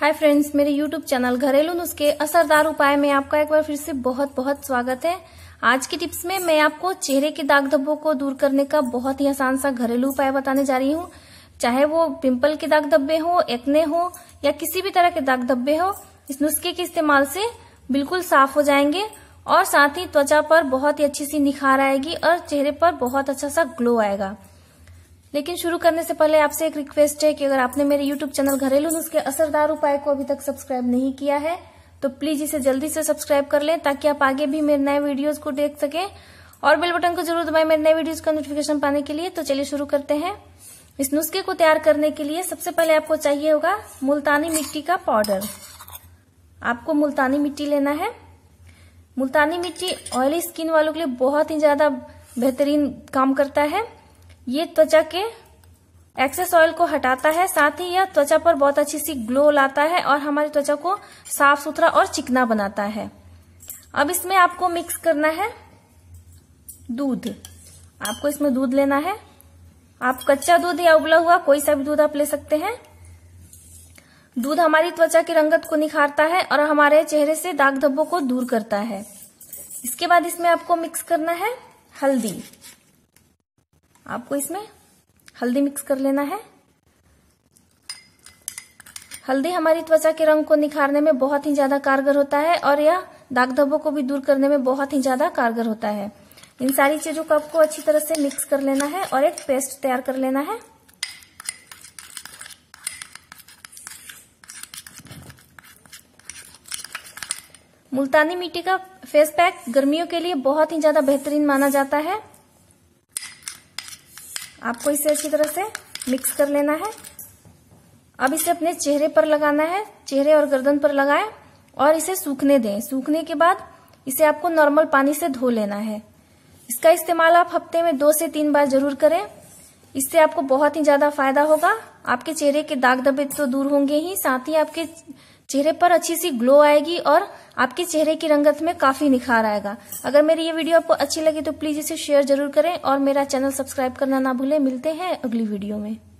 हाय friends मेरे YouTube channel घरेलू नुस्खे असरदार उपाय में आपका एक बार फिर से बहुत बहुत स्वागत है आज की टिप्स में मैं आपको चेहरे के दाग धब्बों को दूर करने का बहुत ही आसान सा घरेलू उपाय बताने जा रही हूँ चाहे वो पिंपल के दाग धब्बे हो एक्ने हो या किसी भी तरह के दाग धब्बे हो इस नुस्खे के इस्तेमाल से बिल्कुल साफ हो जाएंगे और साथ ही त्वचा पर बहुत ही अच्छी सी निखार आएगी और चेहरे पर बहुत अच्छा सा ग्लो आएगा लेकिन शुरू करने से पहले आपसे एक रिक्वेस्ट है कि अगर आपने मेरे यूट्यूब चैनल घरेलू नुस्खे असरदार उपाय को अभी तक सब्सक्राइब नहीं किया है तो प्लीज इसे जल्दी से सब्सक्राइब कर लें ताकि आप आगे भी मेरे नए वीडियोज को देख सकें और बेल बटन को जरूर दबाएं मेरे नए वीडियोज का नोटिफिकेशन पाने के लिए तो चलिए शुरू करते हैं इस नुस्खे को तैयार करने के लिए सबसे पहले आपको चाहिए होगा मुल्तानी मिट्टी का पाउडर आपको मुल्तानी मिट्टी लेना है मुल्तानी मिट्टी ऑयली स्किन वालों के लिए बहुत ही ज्यादा बेहतरीन काम करता है ये त्वचा के एक्सेस ऑयल को हटाता है साथ ही यह त्वचा पर बहुत अच्छी सी ग्लो लाता है और हमारी त्वचा को साफ सुथरा और चिकना बनाता है अब इसमें आपको मिक्स करना है दूध आपको इसमें दूध लेना है आप कच्चा दूध या उबला हुआ कोई सा भी दूध आप ले सकते हैं दूध हमारी त्वचा की रंगत को निखारता है और हमारे चेहरे से दाग धब्बों को दूर करता है इसके बाद इसमें आपको मिक्स करना है हल्दी आपको इसमें हल्दी मिक्स कर लेना है हल्दी हमारी त्वचा के रंग को निखारने में बहुत ही ज्यादा कारगर होता है और यह दाग धब्बों को भी दूर करने में बहुत ही ज्यादा कारगर होता है इन सारी चीजों को आपको अच्छी तरह से मिक्स कर लेना है और एक पेस्ट तैयार कर लेना है मुल्तानी मिट्टी का फेस पैक गर्मियों के लिए बहुत ही ज्यादा बेहतरीन माना जाता है आपको इसे अच्छी तरह से मिक्स कर लेना है अब इसे अपने चेहरे पर लगाना है चेहरे और गर्दन पर लगाएं और इसे सूखने दें सूखने के बाद इसे आपको नॉर्मल पानी से धो लेना है इसका इस्तेमाल आप हफ्ते में दो से तीन बार जरूर करें इससे आपको बहुत ही ज्यादा फायदा होगा आपके चेहरे के दाग धब्बे तो दूर होंगे ही साथ ही आपके चेहरे पर अच्छी सी ग्लो आएगी और आपके चेहरे की रंगत में काफी निखार आएगा अगर मेरी ये वीडियो आपको अच्छी लगी तो प्लीज इसे शेयर जरूर करें और मेरा चैनल सब्सक्राइब करना ना भूलें मिलते हैं अगली वीडियो में